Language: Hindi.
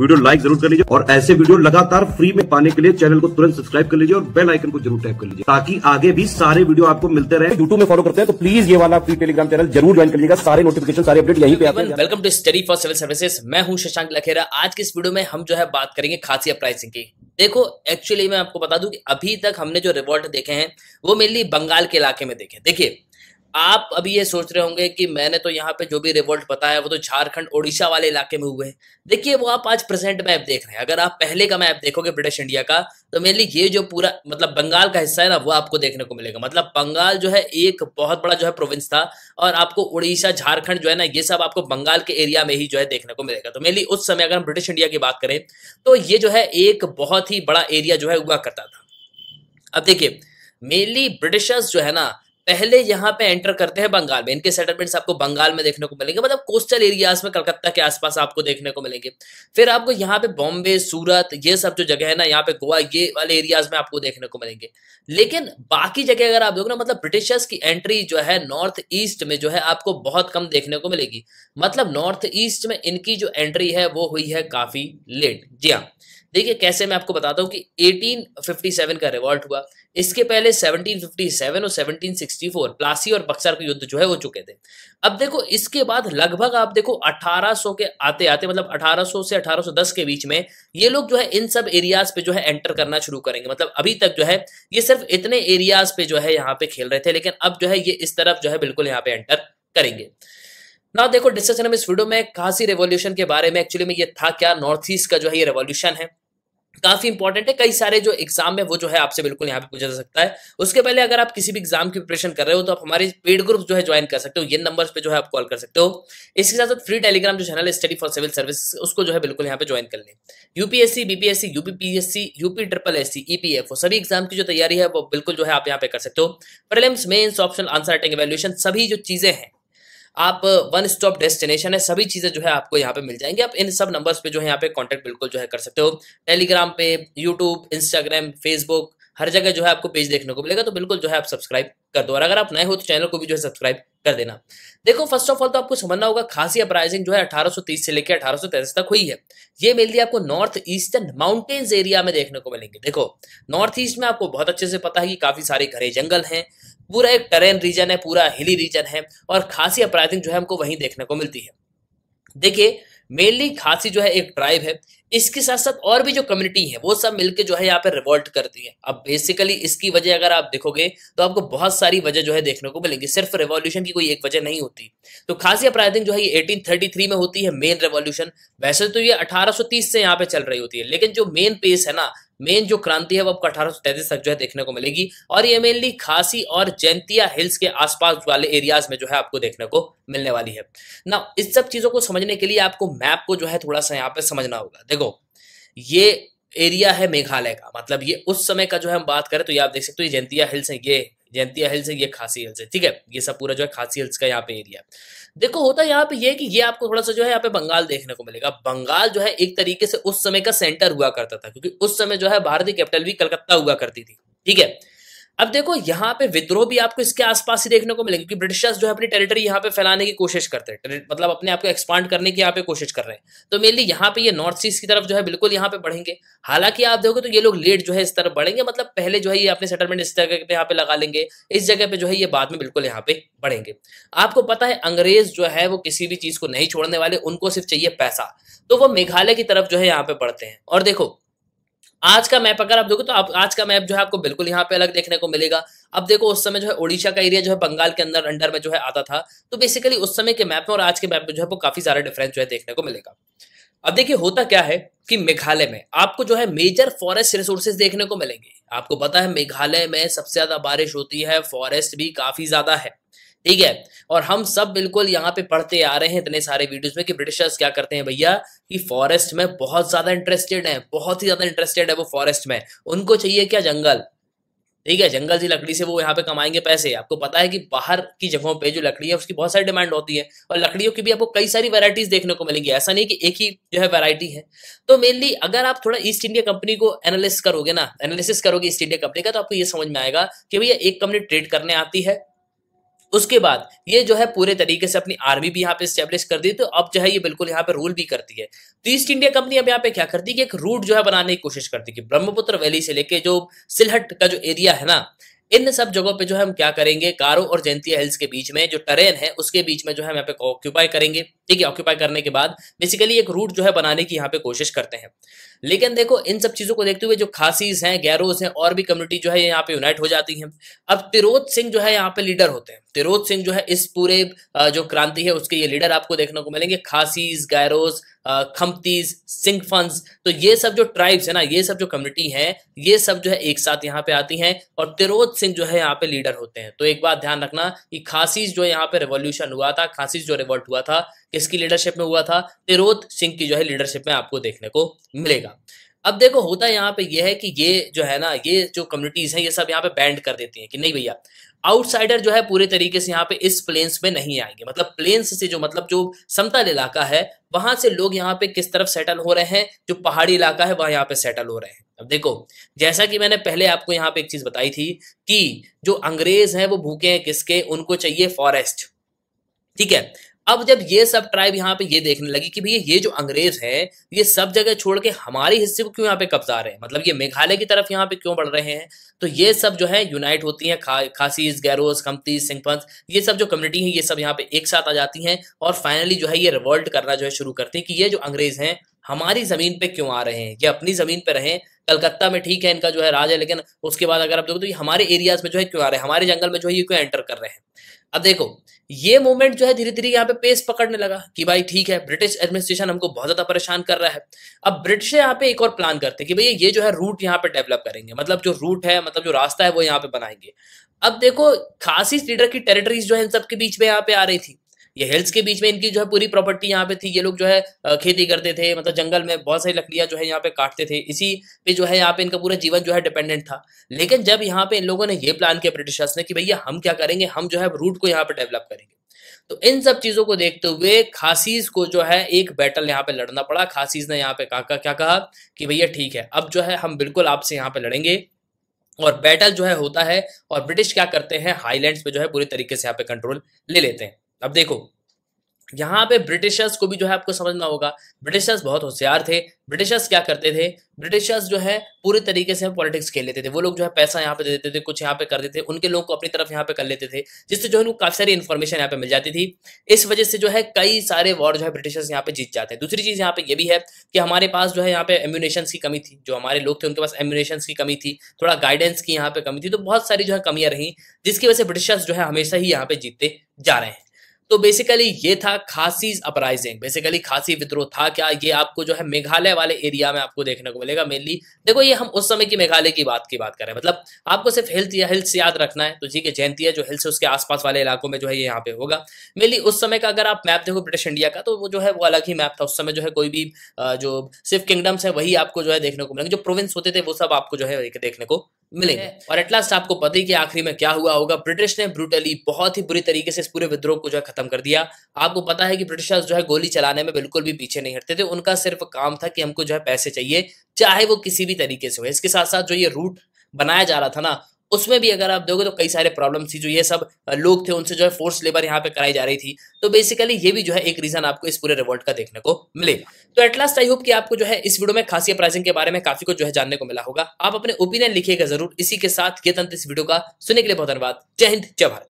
वीडियो लाइक जरूर कर लीजिए और ऐसे वीडियो लगातार फ्री में पाने के लिए चैनल को तुरंत सब्सक्राइब कर लीजिए और बेल आइकन को जरूर टैप कर लीजिए ताकि आगे भी सारे वीडियो आपको मिलते रहे यूट्यूब में फॉलो करते हैं तो प्लीज ये वाला फ्री टेलीग्राम चैनल जरूर ज्वाइन कर लीजिएगा सारे नोटिफिकेशन सारे अपडेट यही पे welcome to study for civil services मैं हूं शशांक लखेरा आज की इस वीडियो में हम जो है बात करेंगे खासी प्राइसिंग की देखो एक्चुअली मैं आपको बता दूं कि अभी तक हमने जो रिवॉल्ट देखे हैं वो मेनली बंगाल के इलाके में देखे देखिए आप अभी ये सोच रहे होंगे कि मैंने तो यहाँ पे जो भी रिवोल्ट बताया वो तो झारखंड ओडिशा वाले इलाके में हुए देखिए वो आप आज प्रेजेंट मैप देख रहे हैं अगर आप पहले का मैप देखोगे ब्रिटिश इंडिया का तो मेनली ये जो पूरा मतलब बंगाल का हिस्सा है ना वो आपको देखने को मिलेगा मतलब बंगाल जो है एक बहुत बड़ा जो है प्रोविंस था और आपको उड़ीसा झारखंड जो है ना ये सब आपको बंगाल के एरिया में ही जो है देखने को मिलेगा तो मेनली उस समय अगर हम ब्रिटिश इंडिया की बात करें तो ये जो है एक बहुत ही बड़ा एरिया जो है हुआ करता था अब देखिए मेनली ब्रिटिशर्स जो है ना पहले यहाँ पे एंटर करते हैं बंगाल में इनके सेटलमेंट्स आपको बंगाल में देखने को मिलेंगे मतलब कोस्टल एरियाज में कलकत्ता के आसपास आपको देखने को मिलेंगे फिर आपको यहाँ पे बॉम्बे सूरत ये सब जो जगह है ना यहाँ पे गोवा ये वाले एरियाज में आपको देखने को मिलेंगे लेकिन बाकी जगह अगर आप देखो ना मतलब ब्रिटिशर्स की एंट्री जो है नॉर्थ ईस्ट में जो है आपको बहुत कम देखने को मिलेगी मतलब नॉर्थ ईस्ट में इनकी जो एंट्री है वो हुई है काफी लेट जी हाँ देखिए कैसे मैं आपको बताता हूँ कि 1857 का रिवॉल्ट हुआ इसके पहले 1757 और 1764 प्लासी और बक्सर का युद्ध जो है हो चुके थे अब देखो इसके बाद लगभग आप देखो 1800 के आते आते मतलब 1800 से 1810 के बीच में ये लोग जो है इन सब एरियाज पे जो है एंटर करना शुरू करेंगे मतलब अभी तक जो है ये सिर्फ इतने एरियाज पे जो है यहाँ पे खेल रहे थे लेकिन अब जो है ये इस तरफ जो है बिल्कुल यहाँ पे एंटर करेंगे ना देखो डिस्कशन हम इस वीडियो में खासी रेवोल्यूशन के बारे में एक्चुअली में ये था क्या नॉर्थ ईस्ट का जो है ये रेवोल्यूशन है काफी इंपॉर्टेंट है कई सारे जो एग्जाम है वो जो है आपसे बिल्कुल यहाँ पे पूछा जा सकता है उसके पहले अगर आप किसी भी एग्जाम की प्रिपरेशन कर रहे हो तो आप हमारे पेड ग्रुप जो है ज्वाइन कर सकते हो ये नंबर पे जो है आप कॉल कर सकते हो इसके साथ साथ फ्री टेलीग्राम जो चैनल है स्टडी फॉर सिविल सर्विस उसको जो है बिल्कुल यहाँ पे ज्वाइन कर लें UPSC BPSC UPPSC UP triple S C EPF सभी एग्जाम की जो तैयारी है वो बिल्कुल जो है आप यहाँ पे कर सकते हो prelims mains option answer writing evaluation सभी जो चीजें हैं आप वन स्टॉप डेस्टिनेशन है सभी चीज़ें जो है आपको यहाँ पे मिल जाएंगी आप इन सब नंबर्स पे जो है यहाँ पे कांटेक्ट बिल्कुल जो है कर सकते हो टेलीग्राम पे यूट्यूब इंस्टाग्राम फेसबुक हर जगह जो है आपको पेज देखने को मिलेगा तो बिल्कुल जो है आप सब्सक्राइब कर दो और अगर आप नए हो तो चैनल को भी जो है सब्सक्राइब कर देना देखो फर्स्ट ऑफ ऑल तो आपको समझना होगा खासी अपराइजिंग जो है 1830 से लेकर अठारह तक हुई है ये मेनली आपको नॉर्थ ईस्टर्न माउंटेन्स एरिया में देखने को मिलेंगे देखो नॉर्थ ईस्ट में आपको बहुत अच्छे से पता है कि काफी सारे घरे जंगल हैं पूरा एक टेरेन रीजन है पूरा हिली रीजन है और खासी अपराइजिंग जो है हमको वहीं देखने को मिलती है देखिए मेनली खासी जो है एक ट्राइब है इसके साथ साथ और भी जो कम्युनिटी है वो सब मिलके जो है यहाँ पे रिवोल्ट करती है अब बेसिकली इसकी वजह अगर आप देखोगे तो आपको बहुत सारी वजह जो है देखने को मिलेगी सिर्फ रिवॉल्यूशन की कोई एक वजह नहीं होती तो खासी अपराधिंग जो है ये 1833 में होती है मेन रिवॉल्यूशन वैसे तो ये 1830 से यहाँ पे चल रही होती है लेकिन जो मेन पेस है ना मेन जो क्रांति है वो आपको अठारह तक जो है देखने को मिलेगी और ये मेनली खासी और जैंतिया हिल्स के आसपास वाले एरियाज में जो है आपको देखने को मिलने वाली है ना इस सब चीजों को समझने के लिए आपको मैप को जो है थोड़ा सा यहाँ पे समझना होगा देखो देखो ये एरिया है मेघालय का मतलब ये उस समय का जो है हम बात करें तो ये आप देख सकते हो तो ये जयंतिया हिल्स है ये जयंतिया हिल्स है ये खासी हिल्स है ठीक है ये सब पूरा जो है खासी हिल्स का यहाँ पे एरिया देखो होता है यहाँ पे ये कि ये आपको थोड़ा सा जो है यहाँ पे बंगाल देखने को मिलेगा बंगाल जो है एक तरीके से उस समय का सेंटर हुआ करता था क्योंकि उस समय जो है भारतीय कैपिटल भी कलकत्ता हुआ करती थी ठीक है अब देखो यहाँ पे विद्रोह भी आपको इसके आसपास ही देखने को मिलेगा क्योंकि ब्रिटिशर्स जो है अपनी टेरिटरी यहाँ पे फैलाने की कोशिश करते हैं मतलब अपने आप को एक्सपांड करने की यहाँ पे कोशिश कर रहे हैं तो मेनली यहाँ पे ये नॉर्थ ईस्ट की तरफ जो है बिल्कुल यहाँ पे बढ़ेंगे हालांकि आप देखोगे तो ये लोग लेट जो है इस तरफ बढ़ेंगे मतलब पहले जो है ये अपने सेटलमेंट इस जगह पे यहाँ पे लगा लेंगे इस जगह पे जो है ये बाद में बिल्कुल यहाँ पे बढ़ेंगे आपको पता है अंग्रेज जो है वो किसी भी चीज को नहीं छोड़ने वाले उनको सिर्फ चाहिए पैसा तो वो मेघालय की तरफ जो है यहाँ पे बढ़ते हैं और देखो आज का मैप अगर आप देखो तो आप आज का मैप जो है आपको बिल्कुल यहाँ पे अलग देखने को मिलेगा अब देखो उस समय जो है ओडिशा का एरिया जो है बंगाल के अंदर अंडर में जो है आता था तो बेसिकली उस समय के मैप में और आज के मैप में जो है वो काफी सारा डिफरेंस जो है देखने को मिलेगा अब देखिए होता क्या है कि मेघालय में आपको जो है मेजर फॉरेस्ट रिसोर्सेज देखने को मिलेंगे आपको पता है मेघालय में सबसे ज्यादा बारिश होती है फॉरेस्ट भी काफी ज्यादा है ठीक है और हम सब बिल्कुल यहाँ पे पढ़ते आ रहे हैं इतने सारे वीडियोस में कि ब्रिटिशर्स क्या करते हैं भैया कि फॉरेस्ट में बहुत ज्यादा इंटरेस्टेड है बहुत ही ज्यादा इंटरेस्टेड है वो फॉरेस्ट में उनको चाहिए क्या जंगल ठीक है जंगल की लकड़ी से वो यहाँ पे कमाएंगे पैसे आपको पता है कि बाहर की जगहों पे जो लकड़ी है उसकी बहुत सारी डिमांड होती है और लकड़ियों की भी आपको कई सारी वैरायटीज देखने को मिलेंगी ऐसा नहीं कि एक ही जो है वैरायटी है तो मेनली अगर आप थोड़ा ईस्ट इंडिया कंपनी को एनालिस करोगे ना एनालिसिस करोगे ईस्ट इंडिया कंपनी का तो आपको ये समझ में आएगा कि भैया एक कंपनी ट्रेड करने आती है उसके बाद ये जो है पूरे तरीके से अपनी आर्मी भी यहाँ पे स्टेब्लिश कर दी तो अब जो है ये बिल्कुल यहाँ पे रूल भी करती है तो ईस्ट इंडिया कंपनी अब यहाँ पे क्या करती है कि एक रूट जो है बनाने की कोशिश करती है कि ब्रह्मपुत्र वैली से लेके जो सिलहट का जो एरिया है ना इन सब जगहों पे जो है हम क्या करेंगे कारो और जयंतिया हिल्स के बीच में जो ट्रेन है उसके बीच में जो है हम यहाँ पे ऑक्यूपाई करेंगे ठीक है ऑक्यूपाई करने के बाद बेसिकली एक रूट जो है बनाने की यहाँ पे कोशिश करते हैं लेकिन देखो इन सब चीज़ों को देखते हुए जो खासीज हैं गैरोज हैं और भी कम्युनिटी जो है यहाँ पे यूनाइट हो जाती है अब तिरोज सिंह जो है यहाँ पे लीडर होते हैं तिरोज सिंह जो है इस पूरे जो क्रांति है उसके ये लीडर आपको देखने को मिलेंगे खासीज गैरोज खमतीज सिंह फंस तो ये सब जो ट्राइब्स है ना ये सब जो कम्युनिटी है ये सब जो है एक साथ यहाँ पे आती है और तिरोज सिंह जो है यहाँ पे लीडर होते हैं तो एक बात ध्यान रखना कि खासीज जो यहाँ पे रेवोल्यूशन हुआ था खासीज जो रिवोल्ट हुआ था किसकी लीडरशिप में हुआ था तिरोत सिंह की जो है लीडरशिप में आपको देखने को मिलेगा अब देखो होता यहाँ पे यह है कि ये जो है ना ये जो कम्युनिटीज हैं ये सब यहाँ पे बैंड कर देती हैं कि नहीं भैया आउटसाइडर जो है पूरे तरीके से यहाँ पे इस प्लेन्स में नहीं आएंगे मतलब प्लेन्स से जो मतलब जो समतल इलाका है वहां से लोग यहाँ पे किस तरफ सेटल हो रहे हैं जो पहाड़ी इलाका है वहां यहाँ पे सेटल हो रहे हैं अब देखो जैसा कि मैंने पहले आपको यहाँ पे एक चीज बताई थी कि जो अंग्रेज हैं वो भूखे हैं किसके उनको चाहिए फॉरेस्ट ठीक है अब जब ये सब ट्राइब यहाँ पे ये देखने लगी कि भैया ये जो अंग्रेज है ये सब जगह छोड़ के हमारे हिस्से को क्यों यहाँ पे कब्जा रहे हैं मतलब ये मेघालय की तरफ यहाँ पे क्यों बढ़ रहे हैं तो ये सब जो है यूनाइट होती हैं खा, खासीज गैरोज कमती सिंहपंथ ये सब जो कम्युनिटी है ये सब यहाँ पे एक साथ आ जाती हैं और फाइनली जो है ये रिवोल्ट करना जो है शुरू करती है कि ये जो अंग्रेज हैं हमारी ज़मीन पे क्यों आ रहे हैं ये अपनी ज़मीन पे रहें कलकत्ता में ठीक है इनका जो है राज है लेकिन उसके बाद अगर आप देखो तो ये हमारे एरियाज में जो है क्यों आ रहे हैं हमारे जंगल में जो है ये क्यों एंटर कर रहे हैं अब देखो ये मूवमेंट जो है धीरे धीरे यहाँ पे पेस पकड़ने लगा कि भाई ठीक है ब्रिटिश एडमिनिस्ट्रेशन हमको बहुत ज्यादा परेशान कर रहा है अब ब्रिटिश यहाँ पे एक और प्लान करते कि भैया ये जो है रूट यहाँ पे डेवलप करेंगे मतलब जो रूट है मतलब जो रास्ता है वो यहाँ पे बनाएंगे अब देखो खासी लीडर की टेरिटरीज जो है इन सबके बीच में यहाँ पे आ रही थी ये हिल्स के बीच में इनकी जो है पूरी प्रॉपर्टी यहाँ पे थी ये लोग जो है खेती करते थे मतलब जंगल में बहुत सारी लकड़ियाँ जो है यहाँ पे काटते थे इसी पे जो है यहाँ पे इनका पूरा जीवन जो है डिपेंडेंट था लेकिन जब यहाँ पे इन लोगों ने ये प्लान किया ब्रिटिशर्स ने कि भैया हम क्या करेंगे हम जो है रूट को यहाँ पे डेवलप करेंगे तो इन सब चीजों को देखते हुए खासीज को जो है एक बैटल यहाँ पे लड़ना पड़ा खासीज ने यहाँ पे कहा क्या कहा कि भैया ठीक है अब जो है हम बिल्कुल आपसे यहाँ पे लड़ेंगे और बैटल जो है होता है और ब्रिटिश क्या करते हैं हाईलैंड्स पे जो है पूरी तरीके से यहाँ पे कंट्रोल ले लेते हैं अब देखो यहाँ पे ब्रिटिशर्स को भी जो है आपको समझना होगा ब्रिटिशर्स बहुत होशियार थे ब्रिटिशर्स क्या करते थे ब्रिटिशर्स जो है पूरे तरीके से पॉलिटिक्स खेल लेते थे वो लोग जो है पैसा यहाँ पे दे देते थे कुछ यहाँ पे कर देते थे उनके लोग को अपनी तरफ यहाँ पे कर लेते थे जिससे जो है उनको काफी सारी इन्फॉर्मेशन यहाँ पे मिल जाती थी इस वजह से जो है कई सारे वॉर जो है ब्रिटिशर्स यहाँ पे जीत जाते हैं दूसरी चीज यहाँ पे ये भी है कि हमारे पास जो है यहाँ पे एम्यूनेशन की कमी थी जो हमारे लोग थे उनके पास एम्यूनेशन की कमी थी थोड़ा गाइडेंस की यहाँ पे कमी थी तो बहुत सारी जो है कमियां रही जिसकी वजह से ब्रिटिशर्स जो है हमेशा ही यहाँ पे जीतते जा रहे हैं तो बेसिकली ये था खासी अपराइजिंग बेसिकली खासी विद्रोह था क्या ये आपको जो है मेघालय वाले एरिया में आपको देखने को मिलेगा मेनली देखो ये हम उस समय की मेघालय की बात की बात करें मतलब आपको सिर्फ हिल्स या हिल्स याद रखना है तो जी है जयंती है जो हिल्स उसके आसपास वाले इलाकों में जो है ये यहाँ पे होगा मेनली उस समय का अगर आप मैप देखो ब्रिटिश इंडिया का तो वो जो है वो अलग ही मैप था उस समय जो है कोई भी जो सिर्फ किंगडम्स है वही आपको जो है देखने को मिलेंगे जो प्रोविंस होते थे वो सब आपको जो है देखने को मिलेंगे और एट लास्ट आपको पता ही कि आखिरी में क्या हुआ होगा ब्रिटिश ने ब्रूटली बहुत ही बुरी तरीके से इस पूरे विद्रोह को जो है खत्म कर दिया आपको पता है कि ब्रिटिशर्स जो है गोली चलाने में बिल्कुल भी पीछे नहीं हटते थे उनका सिर्फ काम था कि हमको जो है पैसे चाहिए चाहे वो किसी भी तरीके से हो इसके साथ साथ जो ये रूट बनाया जा रहा था ना उसमें भी अगर आप दोगे तो कई सारे प्रॉब्लम थी जो ये सब लोग थे उनसे जो है फोर्स लेबर यहाँ पे कराई जा रही थी तो बेसिकली ये भी जो है एक रीजन आपको इस पूरे रिवॉल्ट का देखने को मिले तो एटलास्ट आई होप कि आपको जो है इस वीडियो में खासी प्राइसिंग के बारे में काफी कुछ जो है जानने को मिला होगा आप अपने ओपिनियन लिखिएगा जरूर इसी के साथ ये तंत्र इस वीडियो का सुनने के लिए बहुत धन्यवाद जय हिंद जय भारत